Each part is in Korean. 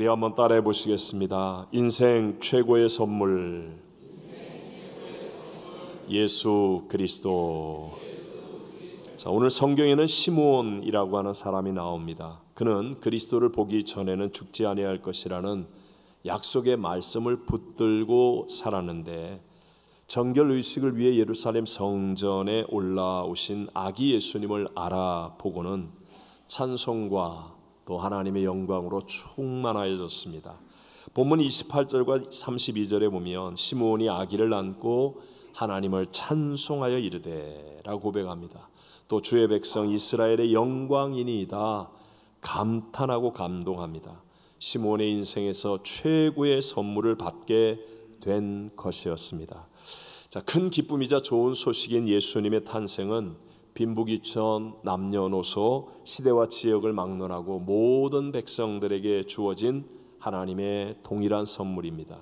우리 한번 따라해 보시겠습니다. 인생 최고의 선물. 예수 그리스도. 자, 오늘 성경에는 시므온이라고 하는 사람이 나옵니다. 그는 그리스도를 보기 전에는 죽지 아니할 것이라는 약속의 말씀을 붙들고 살았는데 정결 의식을 위해 예루살렘 성전에 올라오신 아기 예수님을 알아보고는 찬송과 또 하나님의 영광으로 충만하여졌습니다. 본문 28절과 32절에 보면 시므온이 아기를 안고 하나님을 찬송하여 이르되라 고백합니다. 또 주의 백성 이스라엘의 영광이니이다 감탄하고 감동합니다. 시몬의 인생에서 최고의 선물을 받게 된 것이었습니다. 자, 큰 기쁨이자 좋은 소식인 예수님의 탄생은 빈부귀천, 남녀노소, 시대와 지역을 막론하고 모든 백성들에게 주어진 하나님의 동일한 선물입니다.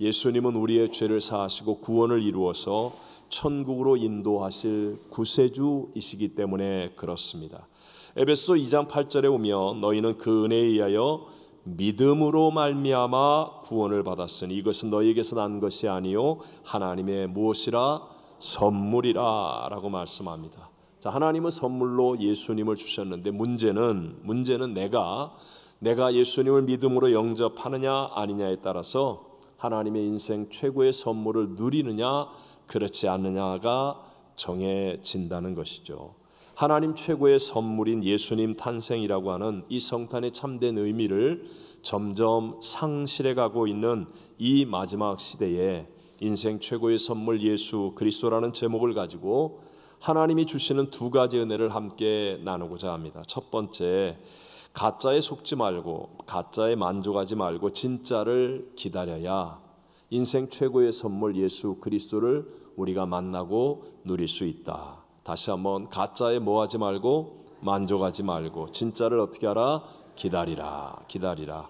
예수님은 우리의 죄를 사하시고 구원을 이루어서 천국으로 인도하실 구세주이시기 때문에 그렇습니다. 에베소 2장 8절에 보면 너희는 그 은혜에 의하여 믿음으로 말미암아 구원을 받았으니 이것은 너희에게서 난 것이 아니요 하나님의 무엇이라 선물이라라고 말씀합니다. 자, 하나님은 선물로 예수님을 주셨는데 문제는 문제는 내가 내가 예수님을 믿음으로 영접하느냐 아니냐에 따라서 하나님의 인생 최고의 선물을 누리느냐 그렇지 않느냐가 정해진다는 것이죠. 하나님 최고의 선물인 예수님 탄생이라고 하는 이 성탄의 참된 의미를 점점 상실해 가고 있는 이 마지막 시대에 인생 최고의 선물 예수 그리스도라는 제목을 가지고 하나님이 주시는 두 가지 은혜를 함께 나누고자 합니다. 첫 번째, 가짜에 속지 말고 가짜에 만족하지 말고 진짜를 기다려야 인생 최고의 선물 예수 그리스도를 우리가 만나고 누릴 수 있다. 다시 한번 가짜에 뭐하지 말고 만족하지 말고 진짜를 어떻게 하라? 기다리라. 기다리라.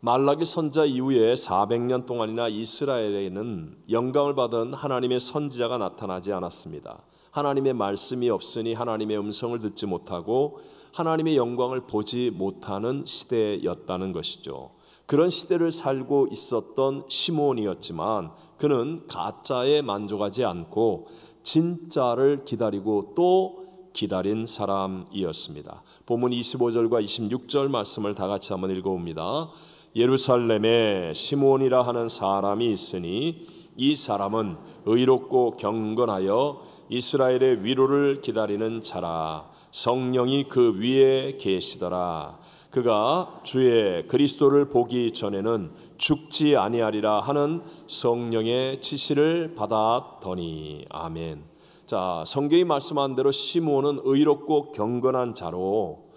말라기 선자 이후에 400년 동안이나 이스라엘에는 영감을 받은 하나님의 선지자가 나타나지 않았습니다. 하나님의 말씀이 없으니 하나님의 음성을 듣지 못하고 하나님의 영광을 보지 못하는 시대였다는 것이죠. 그런 시대를 살고 있었던 시몬이었지만 그는 가짜에 만족하지 않고 진짜를 기다리고 또 기다린 사람이었습니다. 본문 25절과 26절 말씀을 다 같이 한번 읽어봅니다. 예루살렘에 시몬이라 하는 사람이 있으니 이 사람은 의롭고 경건하여 이스라엘의 위로를 기다리는 자라 성령이 그 위에 계시더라 그가 주의 그리스도를 보기 전에는 죽지 아니하리라 하는 성령의 지시를 받았더니 아멘. 자, 성경이 말씀한 대로 시므온은 의롭고 경건한 자로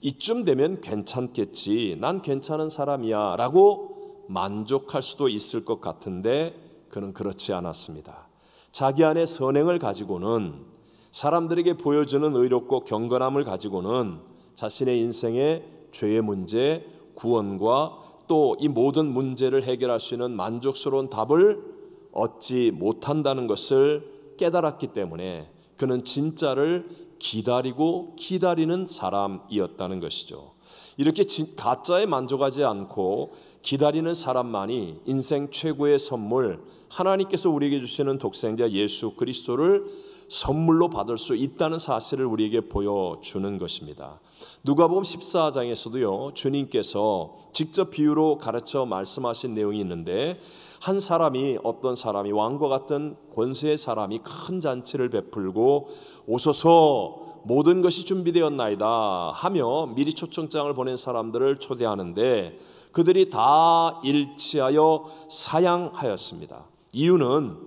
이쯤 되면 괜찮겠지. 난 괜찮은 사람이야라고 만족할 수도 있을 것 같은데 그는 그렇지 않았습니다. 자기 안에 선행을 가지고는 사람들에게 보여주는 의롭고 경건함을 가지고는 자신의 인생의 죄의 문제, 구원과 또 이 모든 문제를 해결할 수 있는 만족스러운 답을 얻지 못한다는 것을 깨달았기 때문에 그는 진짜를 기다리고 기다리는 사람이었다는 것이죠. 이렇게 가짜에 만족하지 않고 기다리는 사람만이 인생 최고의 선물 하나님께서 우리에게 주시는 독생자 예수 그리스도를 선물로 받을 수 있다는 사실을 우리에게 보여주는 것입니다. 누가복음 14장에서도요. 주님께서 직접 비유로 가르쳐 말씀하신 내용이 있는데 한 사람이 어떤 사람이 왕과 같은 권세의 사람이 큰 잔치를 베풀고 오소서 모든 것이 준비되었나이다 하며 미리 초청장을 보낸 사람들을 초대하는데 그들이 다 일치하여 사양하였습니다. 이유는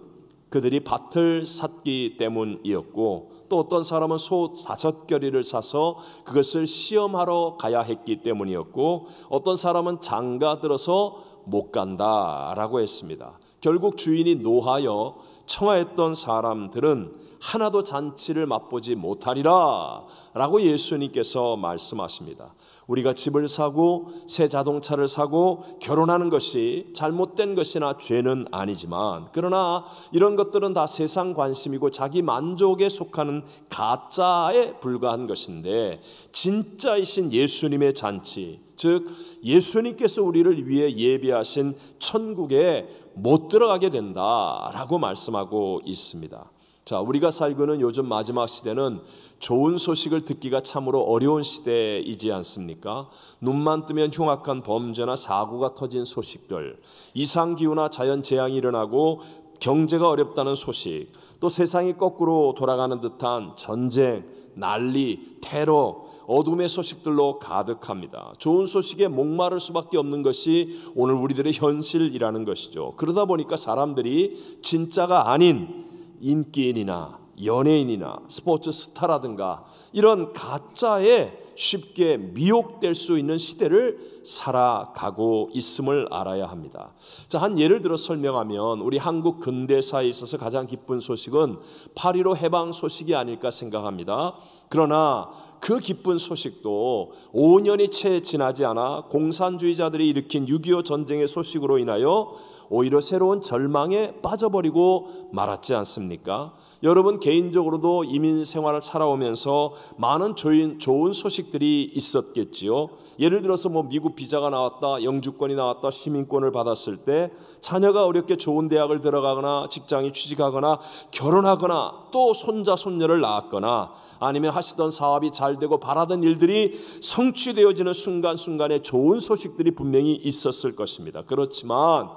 그들이 밭을 샀기 때문이었고 또 어떤 사람은 소 다섯 결이를 사서 그것을 시험하러 가야 했기 때문이었고 어떤 사람은 장가 들어서 못 간다라고 했습니다. 결국 주인이 노하여 청하했던 사람들은 하나도 잔치를 맛보지 못하리라 라고 예수님께서 말씀하십니다. 우리가 집을 사고 새 자동차를 사고 결혼하는 것이 잘못된 것이나 죄는 아니지만 그러나 이런 것들은 다 세상 관심이고 자기 만족에 속하는 가짜에 불과한 것인데 진짜이신 예수님의 잔치 즉 예수님께서 우리를 위해 예비하신 천국에 못 들어가게 된다라고 말씀하고 있습니다. 자, 우리가 살고 있는 요즘 마지막 시대는 좋은 소식을 듣기가 참으로 어려운 시대이지 않습니까? 눈만 뜨면 흉악한 범죄나 사고가 터진 소식들, 이상기후나 자연 재앙이 일어나고 경제가 어렵다는 소식, 또 세상이 거꾸로 돌아가는 듯한 전쟁, 난리, 테러, 어둠의 소식들로 가득합니다. 좋은 소식에 목마를 수밖에 없는 것이 오늘 우리들의 현실이라는 것이죠. 그러다 보니까 사람들이 진짜가 아닌 인기인이나 연예인이나 스포츠 스타라든가 이런 가짜에 쉽게 미혹될 수 있는 시대를 살아가고 있음을 알아야 합니다. 자, 한 예를 들어 설명하면 우리 한국 근대사에 있어서 가장 기쁜 소식은 8.15 해방 소식이 아닐까 생각합니다. 그러나 그 기쁜 소식도 5년이 채 지나지 않아 공산주의자들이 일으킨 6.25 전쟁의 소식으로 인하여 오히려 새로운 절망에 빠져버리고 말았지 않습니까? 여러분 개인적으로도 이민 생활을 살아오면서 많은 조인, 좋은 소식들이 있었겠지요. 예를 들어서 뭐 미국 비자가 나왔다, 영주권이 나왔다, 시민권을 받았을 때 자녀가 어렵게 좋은 대학을 들어가거나 직장에 취직하거나 결혼하거나 또 손자 손녀를 낳았거나 아니면 하시던 사업이 잘 되고 바라던 일들이 성취되어지는 순간순간에 좋은 소식들이 분명히 있었을 것입니다. 그렇지만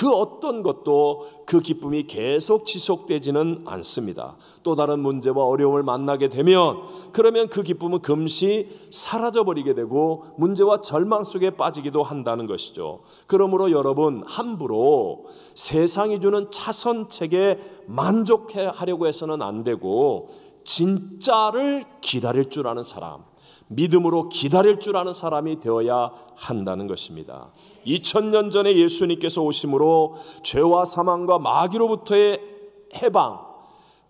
그 어떤 것도 그 기쁨이 계속 지속되지는 않습니다. 또 다른 문제와 어려움을 만나게 되면 그러면 그 기쁨은 금시 사라져 버리게 되고 문제와 절망 속에 빠지기도 한다는 것이죠. 그러므로 여러분 함부로 세상이 주는 차선책에 만족하려고 해서는 안 되고 진짜를 기다릴 줄 아는 사람 믿음으로 기다릴 줄 아는 사람이 되어야 한다는 것입니다. 2000년 전에 예수님께서 오심으로 죄와 사망과 마귀로부터의 해방,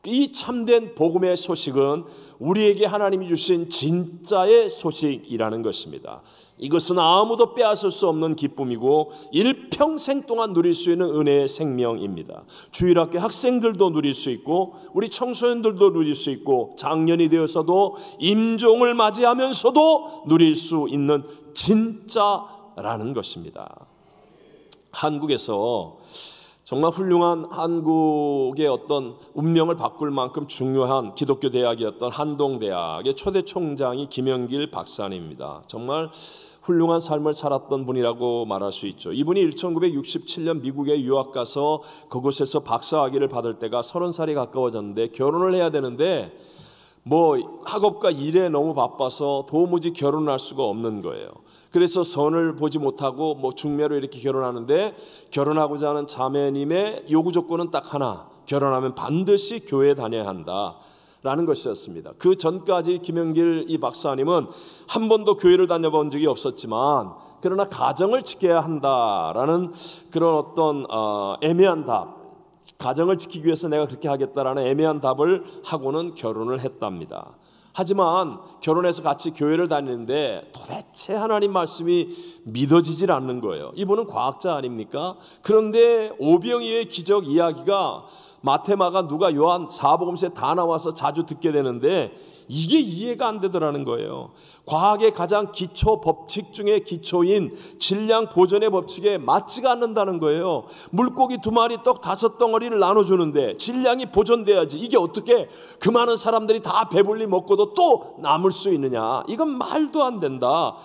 이 참된 복음의 소식은 우리에게 하나님이 주신 진짜의 소식이라는 것입니다. 이것은 아무도 빼앗을 수 없는 기쁨이고 일평생 동안 누릴 수 있는 은혜의 생명입니다. 주일학교 학생들도 누릴 수 있고 우리 청소년들도 누릴 수 있고 작년이 되어서도 임종을 맞이하면서도 누릴 수 있는 진짜라는 것입니다. 한국에서 정말 훌륭한 한국의 어떤 운명을 바꿀 만큼 중요한 기독교 대학이었던 한동대학의 초대 총장이 김영길 박사님입니다. 정말 훌륭한 삶을 살았던 분이라고 말할 수 있죠. 이분이 1967년 미국에 유학 가서 그곳에서 박사학위를 받을 때가 30살이 가까워졌는데 결혼을 해야 되는데 뭐 학업과 일에 너무 바빠서 도무지 결혼할 수가 없는 거예요. 그래서 선을 보지 못하고 뭐 중매로 이렇게 결혼하는데 결혼하고자 하는 자매님의 요구 조건은 딱 하나. 결혼하면 반드시 교회에 다녀야 한다. 라는 것이었습니다. 그 전까지 김영길 이 박사님은 한 번도 교회를 다녀본 적이 없었지만 그러나 가정을 지켜야 한다라는 그런 어떤 어, 애매한 답, 가정을 지키기 위해서 내가 그렇게 하겠다라는 애매한 답을 하고는 결혼을 했답니다. 하지만 결혼해서 같이 교회를 다니는데 도대체 하나님 말씀이 믿어지질 않는 거예요. 이분은 과학자 아닙니까? 그런데 오병이의 기적 이야기가 마테마가 누가 요한 사복음서에 다 나와서 자주 듣게 되는데 이게 이해가 안 되더라는 거예요. 과학의 가장 기초 법칙 중에 기초인 질량 보존의 법칙에 맞지가 않는다는 거예요. 물고기 두 마리 떡 다섯 덩어리를 나눠주는데 질량이 보존돼야지 이게 어떻게 그 많은 사람들이 다 배불리 먹고도 또 남을 수 있느냐. 이건 말도 안 된다.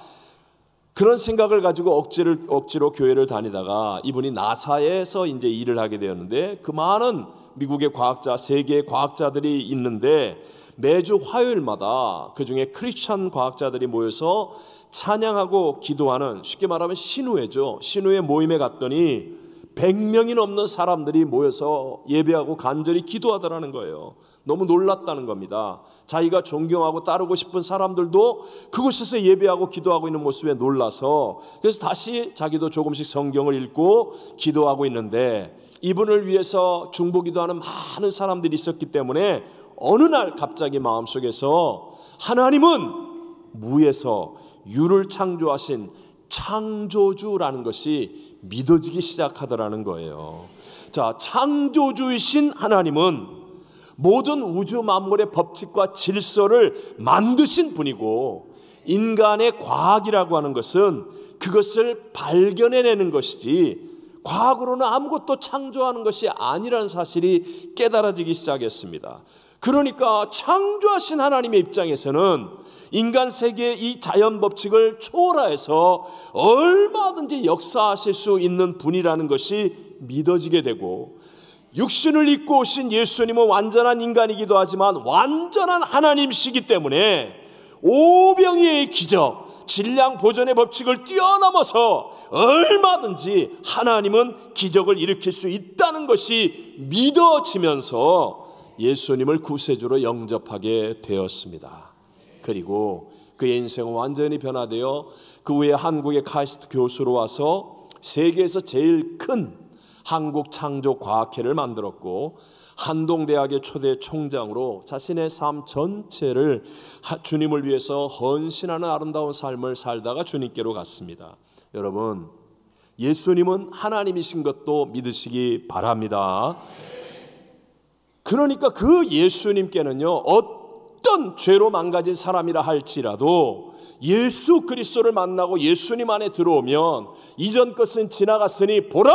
그런 생각을 가지고 억지를, 억지로 교회를 다니다가 이분이 나사에서 이제 일을 하게 되었는데 그 많은 미국의 과학자, 세계의 과학자들이 있는데 매주 화요일마다 그 중에 크리스천 과학자들이 모여서 찬양하고 기도하는 쉽게 말하면 신우회죠. 신우회 모임에 갔더니 100명이 넘는 사람들이 모여서 예배하고 간절히 기도하더라는 거예요. 너무 놀랐다는 겁니다. 자기가 존경하고 따르고 싶은 사람들도 그곳에서 예배하고 기도하고 있는 모습에 놀라서 그래서 다시 자기도 조금씩 성경을 읽고 기도하고 있는데 이분을 위해서 중보기도하는 많은 사람들이 있었기 때문에 어느 날 갑자기 마음속에서 하나님은 무에서 유를 창조하신 창조주라는 것이 믿어지기 시작하더라는 거예요. 자, 창조주이신 하나님은 모든 우주 만물의 법칙과 질서를 만드신 분이고 인간의 과학이라고 하는 것은 그것을 발견해내는 것이지 과학으로는 아무것도 창조하는 것이 아니라는 사실이 깨달아지기 시작했습니다. 그러니까 창조하신 하나님의 입장에서는 인간 세계의 이 자연 법칙을 초월해서 얼마든지 역사하실 수 있는 분이라는 것이 믿어지게 되고 육신을 입고 오신 예수님은 완전한 인간이기도 하지만 완전한 하나님시기 이 때문에 오병이의 기적, 질량 보존의 법칙을 뛰어넘어서 얼마든지 하나님은 기적을 일으킬 수 있다는 것이 믿어지면서 예수님을 구세주로 영접하게 되었습니다. 그리고 그의 인생은 완전히 변화되어 그 후에 한국의 카이스트 교수로 와서 세계에서 제일 큰 한국 창조 과학회를 만들었고 한동대학의 초대 총장으로 자신의 삶 전체를 주님을 위해서 헌신하는 아름다운 삶을 살다가 주님께로 갔습니다. 여러분, 예수님은 하나님이신 것도 믿으시기 바랍니다. 그러니까 그 예수님께는요, 어떤 죄로 망가진 사람이라 할지라도 예수 그리스도를 만나고 예수님 안에 들어오면 이전 것은 지나갔으니 보라!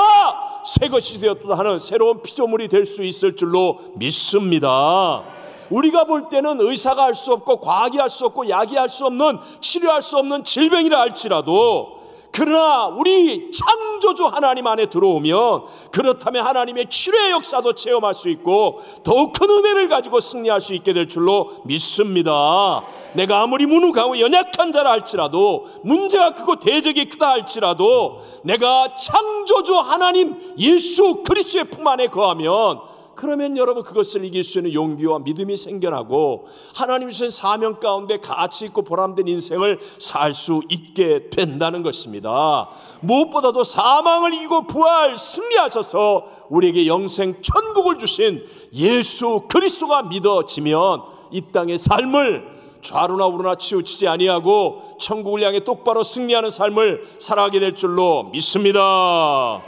새 것이 되었다 하는 새로운 피조물이 될 수 있을 줄로 믿습니다. 우리가 볼 때는 의사가 할 수 없고 과학이 할 수 없고 약이 할 수 없는 치료할 수 없는 질병이라 할지라도 그러나 우리 창조주 하나님 안에 들어오면 그렇다면 하나님의 치료의 역사도 체험할 수 있고 더욱 큰 은혜를 가지고 승리할 수 있게 될 줄로 믿습니다. 내가 아무리 무능하고 연약한 자라 할지라도 문제가 크고 대적이 크다 할지라도 내가 창조주 하나님 예수 그리스도의 품 안에 거하면 그러면 여러분 그것을 이길 수 있는 용기와 믿음이 생겨나고 하나님 주신 사명 가운데 가치 있고 보람된 인생을 살 수 있게 된다는 것입니다. 무엇보다도 사망을 이기고 부활 승리하셔서 우리에게 영생 천국을 주신 예수 그리스도가 믿어지면 이 땅의 삶을 좌로나 우로나 치우치지 아니하고 천국을 향해 똑바로 승리하는 삶을 살아가게 될 줄로 믿습니다.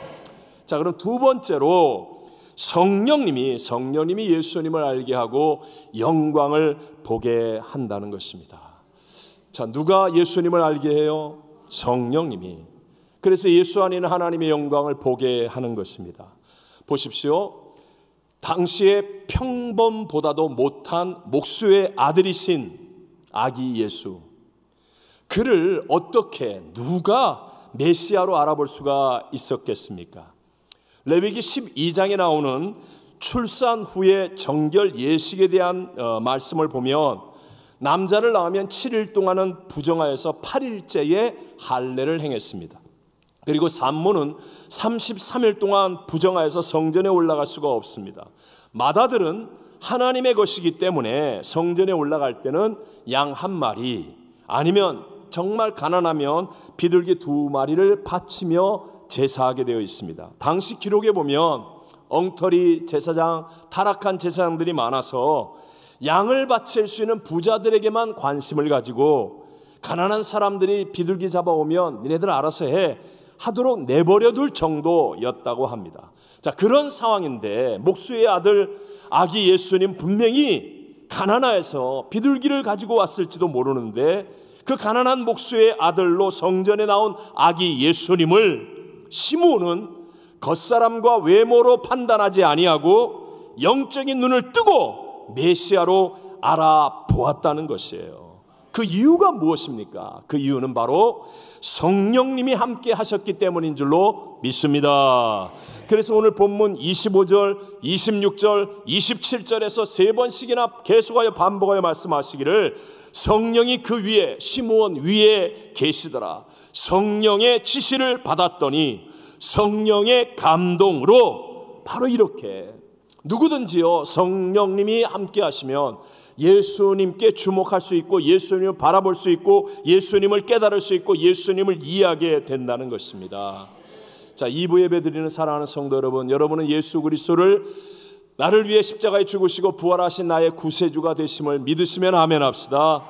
자, 그럼 두 번째로 성령님이 성령님이 예수님을 알게 하고 영광을 보게 한다는 것입니다. 자, 누가 예수님을 알게 해요? 성령님이. 그래서 예수 안에는 하나님의 영광을 보게 하는 것입니다. 보십시오. 당시의 평범보다도 못한 목수의 아들이신 아기 예수. 그를 어떻게 누가 메시아로 알아볼 수가 있었겠습니까? 레위기 12장에 나오는 출산 후의 정결 예식에 대한 어, 말씀을 보면 남자를 낳으면 7일 동안은 부정하여서 8일째에 할례를 행했습니다. 그리고 산모는 33일 동안 부정하여서 성전에 올라갈 수가 없습니다. 마다들은 하나님의 것이기 때문에 성전에 올라갈 때는 양 한 마리 아니면 정말 가난하면 비둘기 두 마리를 바치며 제사하게 되어 있습니다. 당시 기록에 보면 엉터리 제사장, 타락한 제사장들이 많아서 양을 바칠 수 있는 부자들에게만 관심을 가지고 가난한 사람들이 비둘기 잡아오면 니네들 알아서 해 하도록 내버려둘 정도였다고 합니다. 자, 그런 상황인데 목수의 아들 아기 예수님 분명히 가나나에서 비둘기를 가지고 왔을지도 모르는데 그 가난한 목수의 아들로 성전에 나온 아기 예수님을 시몬은 겉사람과 외모로 판단하지 아니하고 영적인 눈을 뜨고 메시아로 알아보았다는 것이에요. 그 이유가 무엇입니까? 그 이유는 바로 성령님이 함께 하셨기 때문인 줄로 믿습니다. 그래서 오늘 본문 25절, 26절, 27절에서 세 번씩이나 계속하여 반복하여 말씀하시기를 성령이 그 위에 시므온 위에 계시더라. 성령의 지시를 받았더니 성령의 감동으로 바로 이렇게 누구든지요 성령님이 함께 하시면 예수님께 주목할 수 있고 예수님을 바라볼 수 있고 예수님을 깨달을 수 있고 예수님을 이해하게 된다는 것입니다. 자, 2부 예배 드리는 사랑하는 성도 여러분, 여러분은 예수 그리스도를 나를 위해 십자가에 죽으시고 부활하신 나의 구세주가 되심을 믿으시면 아멘 합시다.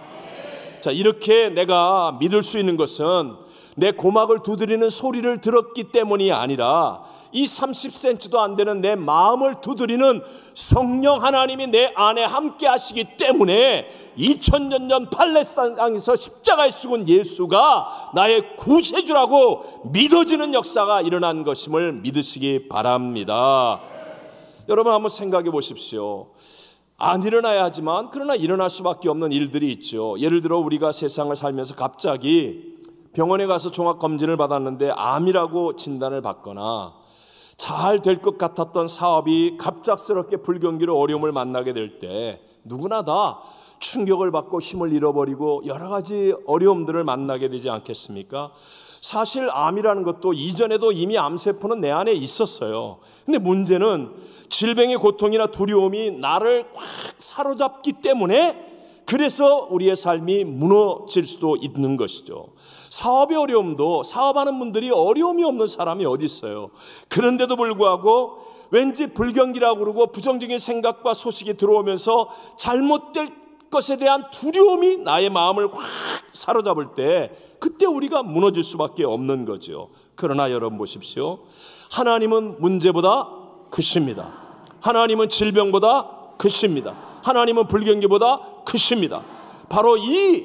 자, 이렇게 내가 믿을 수 있는 것은 내 고막을 두드리는 소리를 들었기 때문이 아니라 이 30cm도 안 되는 내 마음을 두드리는 성령 하나님이 내 안에 함께 하시기 때문에 2000년 전 팔레스타인 땅에서 십자가에 죽은 예수가 나의 구세주라고 믿어지는 역사가 일어난 것임을 믿으시기 바랍니다. 여러분 한번 생각해 보십시오. 안 일어나야 하지만 그러나 일어날 수밖에 없는 일들이 있죠. 예를 들어 우리가 세상을 살면서 갑자기 병원에 가서 종합검진을 받았는데 암이라고 진단을 받거나 잘 될 것 같았던 사업이 갑작스럽게 불경기로 어려움을 만나게 될 때 누구나 다 충격을 받고 힘을 잃어버리고 여러 가지 어려움들을 만나게 되지 않겠습니까? 사실 암이라는 것도 이전에도 이미 암세포는 내 안에 있었어요. 근데 문제는 질병의 고통이나 두려움이 나를 꽉 사로잡기 때문에 그래서 우리의 삶이 무너질 수도 있는 것이죠. 사업의 어려움도 사업하는 분들이 어려움이 없는 사람이 어디 있어요. 그런데도 불구하고 왠지 불경기라고 그러고 부정적인 생각과 소식이 들어오면서 잘못될 것에 대한 두려움이 나의 마음을 확 사로잡을 때 그때 우리가 무너질 수밖에 없는 거죠. 그러나 여러분 보십시오. 하나님은 문제보다 크십니다. 하나님은 질병보다 크십니다. 하나님은 불경기보다 크십니다. 바로 이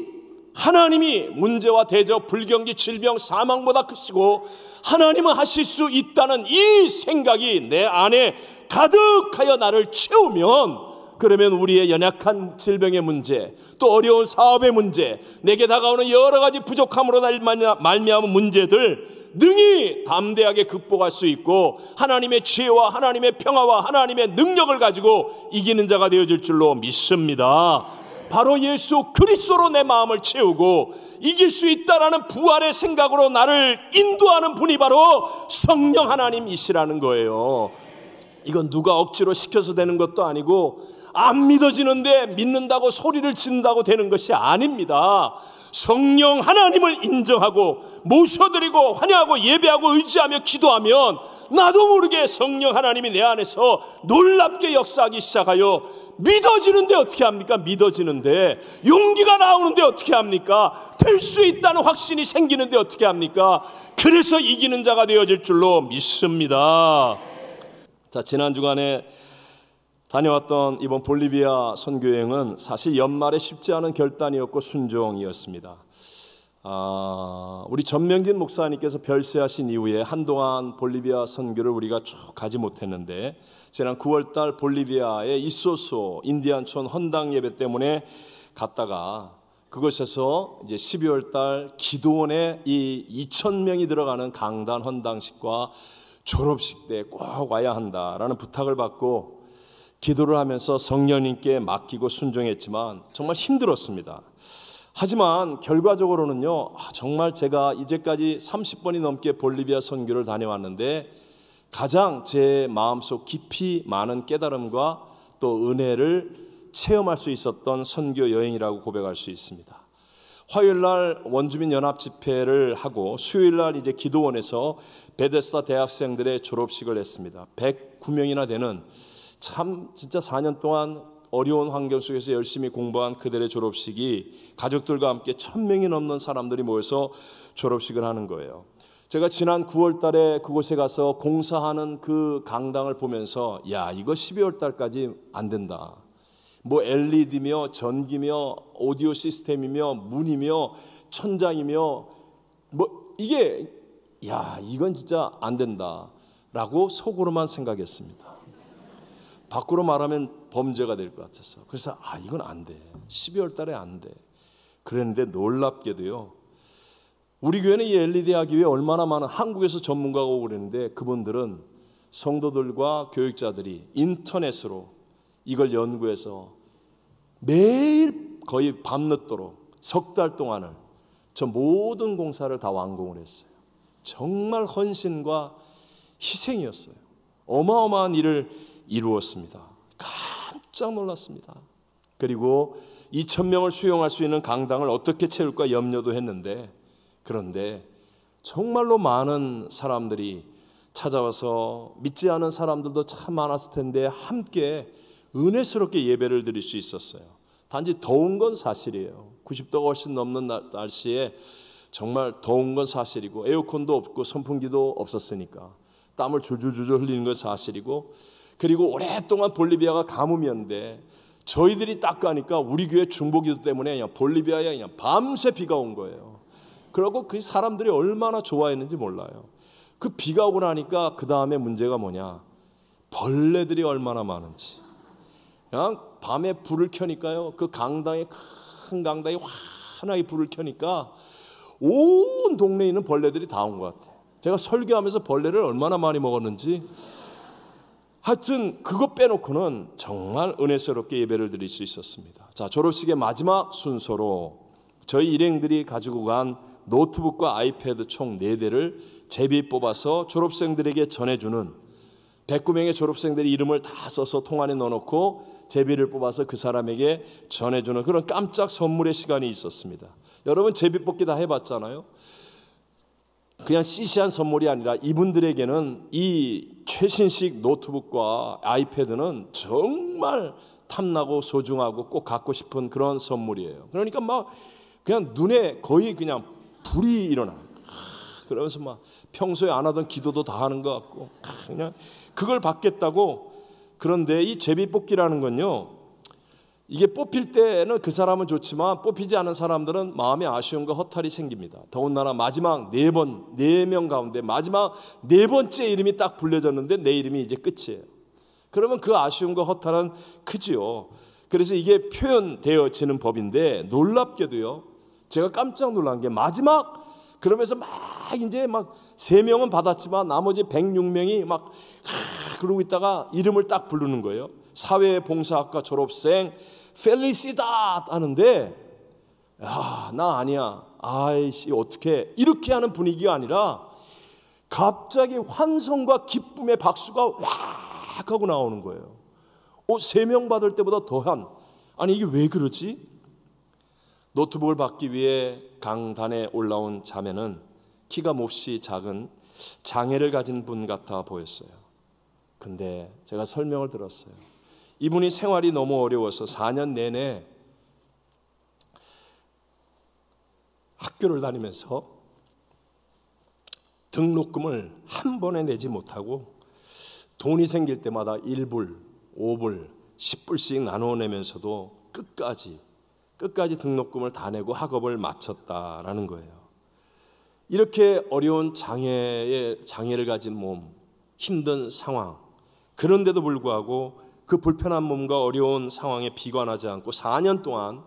하나님이 문제와 대저, 불경기, 질병, 사망보다 크시고 하나님은 하실 수 있다는 이 생각이 내 안에 가득하여 나를 채우면 그러면 우리의 연약한 질병의 문제, 또 어려운 사업의 문제, 내게 다가오는 여러 가지 부족함으로 말미암은 문제들 능히 담대하게 극복할 수 있고 하나님의 지혜와 하나님의 평화와 하나님의 능력을 가지고 이기는 자가 되어질 줄로 믿습니다. 바로 예수 그리스도로 내 마음을 채우고 이길 수 있다라는 부활의 생각으로 나를 인도하는 분이 바로 성령 하나님이시라는 거예요. 이건 누가 억지로 시켜서 되는 것도 아니고 안 믿어지는데 믿는다고 소리를 친다고 되는 것이 아닙니다. 성령 하나님을 인정하고 모셔드리고 환영하고 예배하고 의지하며 기도하면 나도 모르게 성령 하나님이 내 안에서 놀랍게 역사하기 시작하여 믿어지는데 어떻게 합니까? 믿어지는데 용기가 나오는데 어떻게 합니까? 될 수 있다는 확신이 생기는데 어떻게 합니까? 그래서 이기는 자가 되어질 줄로 믿습니다. 자, 지난 주간에 다녀왔던 이번 볼리비아 선교 행은 사실 연말에 쉽지 않은 결단이었고 순종이었습니다. 아, 우리 전명진 목사님께서 별세하신 이후에 한동안 볼리비아 선교를 우리가 쭉 가지 못했는데 지난 9월달 볼리비아의 이소소 인디안촌 헌당 예배 때문에 갔다가 그곳에서 이제 12월달 기도원에 이 2천 명이 들어가는 강단 헌당식과 졸업식 때 꼭 와야 한다라는 부탁을 받고 기도를 하면서 성령님께 맡기고 순종했지만 정말 힘들었습니다. 하지만 결과적으로는요, 아, 정말 제가 이제까지 30번이 넘게 볼리비아 선교를 다녀왔는데 가장 제 마음속 깊이 많은 깨달음과 또 은혜를 체험할 수 있었던 선교 여행이라고 고백할 수 있습니다. 화요일 날 원주민 연합 집회를 하고 수요일 날 이제 기도원에서 베데스다 대학생들의 졸업식을 했습니다. 109명이나 되는 참 진짜 4년 동안 어려운 환경 속에서 열심히 공부한 그들의 졸업식이 가족들과 함께 천 명이 넘는 사람들이 모여서 졸업식을 하는 거예요. 제가 지난 9월 달에 그곳에 가서 공사하는 그 강당을 보면서 야, 이거 12월 달까지 안 된다. 뭐 LED며 전기며 오디오 시스템이며 문이며 천장이며 뭐 이게 야, 이건 진짜 안 된다라고 속으로만 생각했습니다. 밖으로 말하면 범죄가 될 것 같아서 그래서 아 이건 안 돼. 12월 달에 안 돼. 그랬는데 놀랍게도요. 우리 교회는 엘리대 학교에 얼마나 많은 한국에서 전문가가 오고 그랬는데 그분들은 성도들과 교육자들이 인터넷으로 이걸 연구해서 매일 거의 밤늦도록 석 달 동안을 저 모든 공사를 다 완공을 했어요. 정말 헌신과 희생이었어요. 어마어마한 일을 이루었습니다. 깜짝 놀랐습니다. 그리고 2천 명을 수용할 수 있는 강당을 어떻게 채울까 염려도 했는데 그런데 정말로 많은 사람들이 찾아와서 믿지 않은 사람들도 참 많았을 텐데 함께 은혜스럽게 예배를 드릴 수 있었어요. 단지 더운 건 사실이에요. 90도가 훨씬 넘는 날씨에 정말 더운 건 사실이고 에어컨도 없고 선풍기도 없었으니까 땀을 줄줄줄 흘리는 건 사실이고 그리고 오랫동안 볼리비아가 가뭄이었는데 저희들이 딱 가니까 우리 교회 중보기도 때문에 그냥 볼리비아에 그냥 밤새 비가 온 거예요. 그리고그 사람들이 얼마나 좋아했는지 몰라요. 그 비가 오고 나니까 그 다음에 문제가 뭐냐? 벌레들이 얼마나 많은지. 그냥 밤에 불을 켜니까요. 그 강당에 큰 강당에 환하게 불을 켜니까 온 동네에 있는 벌레들이 다 온 것 같아요. 제가 설교하면서 벌레를 얼마나 많이 먹었는지 하여튼 그것 빼놓고는 정말 은혜스럽게 예배를 드릴 수 있었습니다. 자, 졸업식의 마지막 순서로 저희 일행들이 가지고 간 노트북과 아이패드 총 4대를 제비 뽑아서 졸업생들에게 전해주는 109명의 졸업생들의 이름을 다 써서 통 안에 넣어놓고 제비를 뽑아서 그 사람에게 전해주는 그런 깜짝 선물의 시간이 있었습니다. 여러분 제비 뽑기 다 해봤잖아요. 그냥 시시한 선물이 아니라 이분들에게는 이 최신식 노트북과 아이패드는 정말 탐나고 소중하고 꼭 갖고 싶은 그런 선물이에요. 그러니까 막 그냥 눈에 거의 그냥 불이 일어나. 그러면서 막 평소에 안 하던 기도도 다 하는 것 같고 그냥 그걸 받겠다고 그런데 이 제비뽑기라는 건요 이게 뽑힐 때는 그 사람은 좋지만 뽑히지 않은 사람들은 마음의 아쉬움과 허탈이 생깁니다. 더군다나 마지막 네 번, 네 명 가운데 마지막 네 번째 이름이 딱 불려졌는데 내 이름이 이제 끝이에요. 그러면 그 아쉬움과 허탈은 크지요. 그래서 이게 표현되어지는 법인데 놀랍게도요. 제가 깜짝 놀란 게 마지막 그러면서 막 이제 막 세 명은 받았지만 나머지 106명이 막 아, 그러고 있다가 이름을 딱 부르는 거예요. 사회봉사학과 졸업생 f e l i 펠리 a 다 하는데 야, 나 아니야. 아이씨 어떻게 이렇게 하는 분위기가 아니라 갑자기 환성과 기쁨의 박수가 확 하고 나오는 거예요. 어, 세명 받을 때보다 더한 아니 이게 왜 그러지? 노트북을 받기 위해 강단에 올라온 자매는 키가 몹시 작은 장애를 가진 분 같아 보였어요. 근데 제가 설명을 들었어요. 이분이 생활이 너무 어려워서 4년 내내 학교를 다니면서 등록금을 한 번에 내지 못하고 돈이 생길 때마다 1불, 5불, 10불씩 나눠 내면서도 끝까지 끝까지 등록금을 다 내고 학업을 마쳤다라는 거예요. 이렇게 어려운 장애의 장애를 가진 몸, 힘든 상황. 그런데도 불구하고 그 불편한 몸과 어려운 상황에 비관하지 않고 4년 동안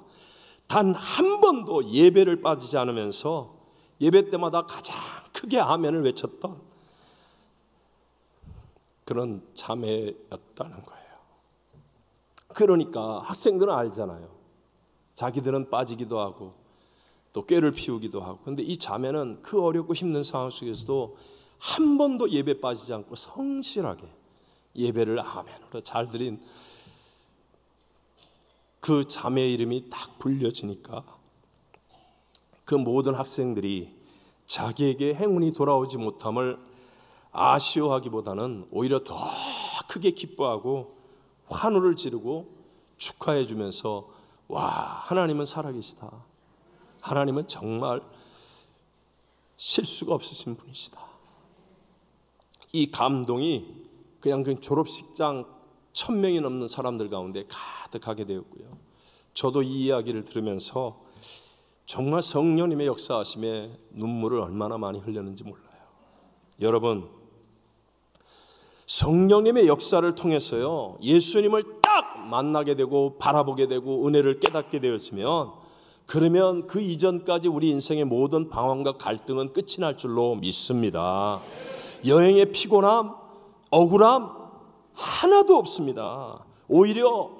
단 한 번도 예배를 빠지지 않으면서 예배 때마다 가장 크게 아멘을 외쳤던 그런 자매였다는 거예요. 그러니까 학생들은 알잖아요. 자기들은 빠지기도 하고 또 꾀를 피우기도 하고. 근데 이 자매는 그 어렵고 힘든 상황 속에서도 한 번도 예배 빠지지 않고 성실하게 예배를 아멘으로 잘 드린 그 자매 이름이 딱 불려지니까 그 모든 학생들이 자기에게 행운이 돌아오지 못함을 아쉬워하기보다는 오히려 더 크게 기뻐하고 환호를 지르고 축하해 주면서 와 하나님은 살아계시다 하나님은 정말 실수가 없으신 분이시다 이 감동이 그냥 그 졸업식장 천 명이 넘는 사람들 가운데 가득하게 되었고요. 저도 이 이야기를 들으면서 정말 성령님의 역사하심에 눈물을 얼마나 많이 흘렸는지 몰라요. 여러분, 성령님의 역사를 통해서요, 예수님을 딱 만나게 되고 바라보게 되고 은혜를 깨닫게 되었으면 그러면 그 이전까지 우리 인생의 모든 방황과 갈등은 끝이 날 줄로 믿습니다. 여행의 피곤함, 억울함 하나도 없습니다. 오히려 와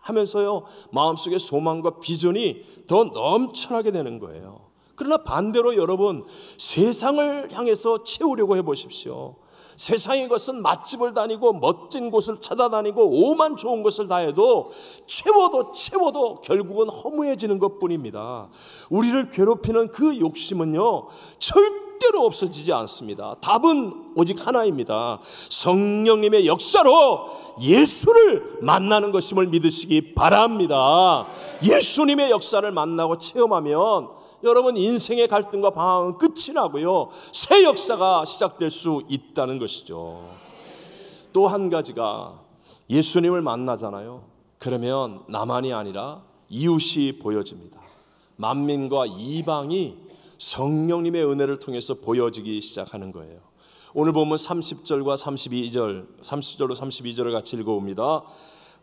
하면서요 마음속에 소망과 비전이 더 넘쳐나게 되는 거예요. 그러나 반대로 여러분 세상을 향해서 채우려고 해보십시오. 세상의 것은 맛집을 다니고 멋진 곳을 찾아다니고 오만 좋은 것을 다 해도 채워도 채워도 결국은 허무해지는 것 뿐입니다. 우리를 괴롭히는 그 욕심은요, 절대 절대로 없어지지 않습니다. 답은 오직 하나입니다. 성령님의 역사로 예수를 만나는 것임을 믿으시기 바랍니다. 예수님의 역사를 만나고 체험하면 여러분 인생의 갈등과 방황은 끝이 나고요. 새 역사가 시작될 수 있다는 것이죠. 또 한 가지가 예수님을 만나잖아요. 그러면 나만이 아니라 이웃이 보여집니다. 만민과 이방이 성령님의 은혜를 통해서 보여지기 시작하는 거예요. 오늘 보면 30절과 32절, 30절로 32절을 같이 읽어봅니다.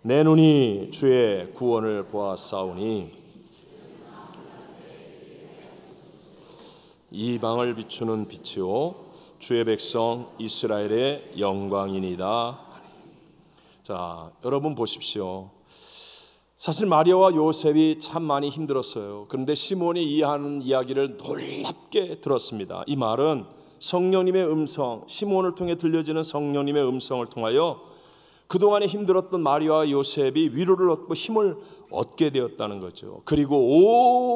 내 눈이 주의 구원을 보았사오니 이방을 비추는 빛이요 주의 백성 이스라엘의 영광이니라. 자, 여러분 보십시오. 사실 마리아와 요셉이 참 많이 힘들었어요. 그런데 시몬이 하는 이야기를 놀랍게 들었습니다. 이 말은 성령님의 음성, 시몬을 통해 들려지는 성령님의 음성을 통하여 그동안에 힘들었던 마리아와 요셉이 위로를 얻고 힘을 얻게 되었다는 거죠. 그리고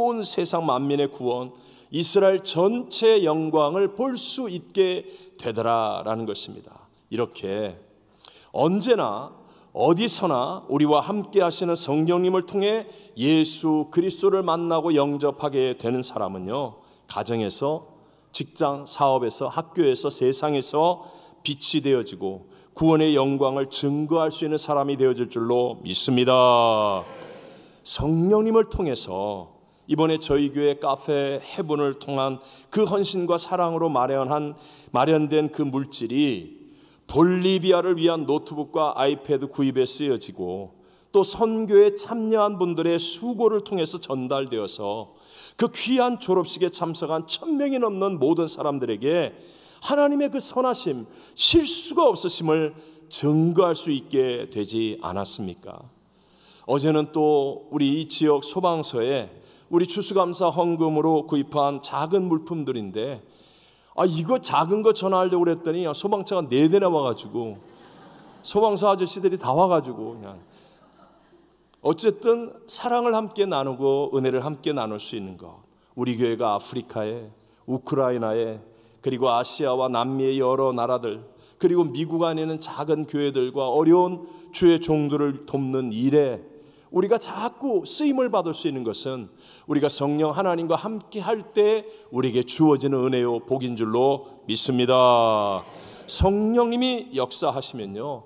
온 세상 만민의 구원, 이스라엘 전체의 영광을 볼 수 있게 되더라라는 것입니다. 이렇게 언제나 어디서나 우리와 함께 하시는 성령님을 통해 예수 그리스도를 만나고 영접하게 되는 사람은요. 가정에서 직장, 사업에서 학교에서 세상에서 빛이 되어지고 구원의 영광을 증거할 수 있는 사람이 되어질 줄로 믿습니다. 성령님을 통해서 이번에 저희 교회 카페 해분을 통한 그 헌신과 사랑으로 마련한 마련된 그 물질이 볼리비아를 위한 노트북과 아이패드 구입에 쓰여지고 또 선교에 참여한 분들의 수고를 통해서 전달되어서 그 귀한 졸업식에 참석한 천명이 넘는 모든 사람들에게 하나님의 그 선하심, 실수가 없으심을 증거할 수 있게 되지 않았습니까? 어제는 또 우리 이 지역 소방서에 우리 추수감사 헌금으로 구입한 작은 물품들인데 아, 이거 작은 거 전화하려고 그랬더니 아, 소방차가 네 대나 와가지고 소방서 아저씨들이 다 와가지고 그냥 어쨌든 사랑을 함께 나누고 은혜를 함께 나눌 수 있는 것. 우리 교회가 아프리카에 우크라이나에 그리고 아시아와 남미의 여러 나라들 그리고 미국 안에는 작은 교회들과 어려운 주의 종들을 돕는 일에 우리가 자꾸 쓰임을 받을 수 있는 것은 우리가 성령 하나님과 함께 할 때 우리에게 주어지는 은혜요 복인 줄로 믿습니다. 성령님이 역사하시면요.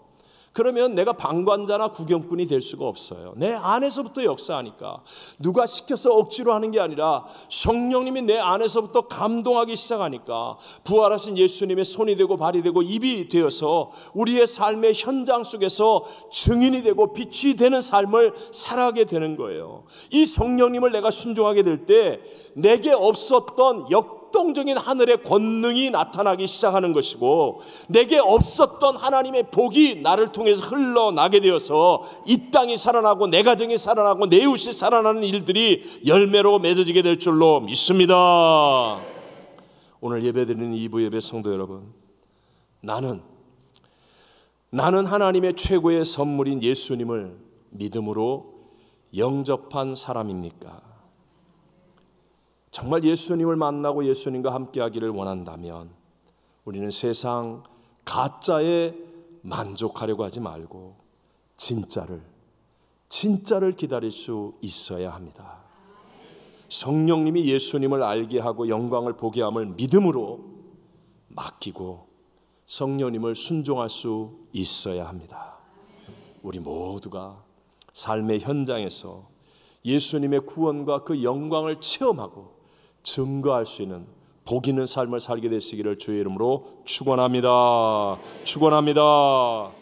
그러면 내가 방관자나 구경꾼이 될 수가 없어요. 내 안에서부터 역사하니까 누가 시켜서 억지로 하는 게 아니라 성령님이 내 안에서부터 감동하기 시작하니까 부활하신 예수님의 손이 되고 발이 되고 입이 되어서 우리의 삶의 현장 속에서 증인이 되고 빛이 되는 삶을 살아가게 되는 거예요. 이 성령님을 내가 순종하게 될 때 내게 없었던 역 역동적인 하늘의 권능이 나타나기 시작하는 것이고 내게 없었던 하나님의 복이 나를 통해서 흘러나게 되어서 이 땅이 살아나고 내 가정이 살아나고 내 이웃이 살아나는 일들이 열매로 맺어지게 될 줄로 믿습니다. 오늘 예배드리는 이부 예배 성도 여러분 나는 나는 하나님의 최고의 선물인 예수님을 믿음으로 영접한 사람입니까? 정말 예수님을 만나고 예수님과 함께하기를 원한다면 우리는 세상 가짜에 만족하려고 하지 말고 진짜를 진짜를 기다릴 수 있어야 합니다. 성령님이 예수님을 알게 하고 영광을 보게 함을 믿음으로 맡기고 성령님을 순종할 수 있어야 합니다. 우리 모두가 삶의 현장에서 예수님의 구원과 그 영광을 체험하고 증거할 수 있는 복 있는 삶을 살게 되시기를 주의 이름으로 축원합니다. 축원합니다.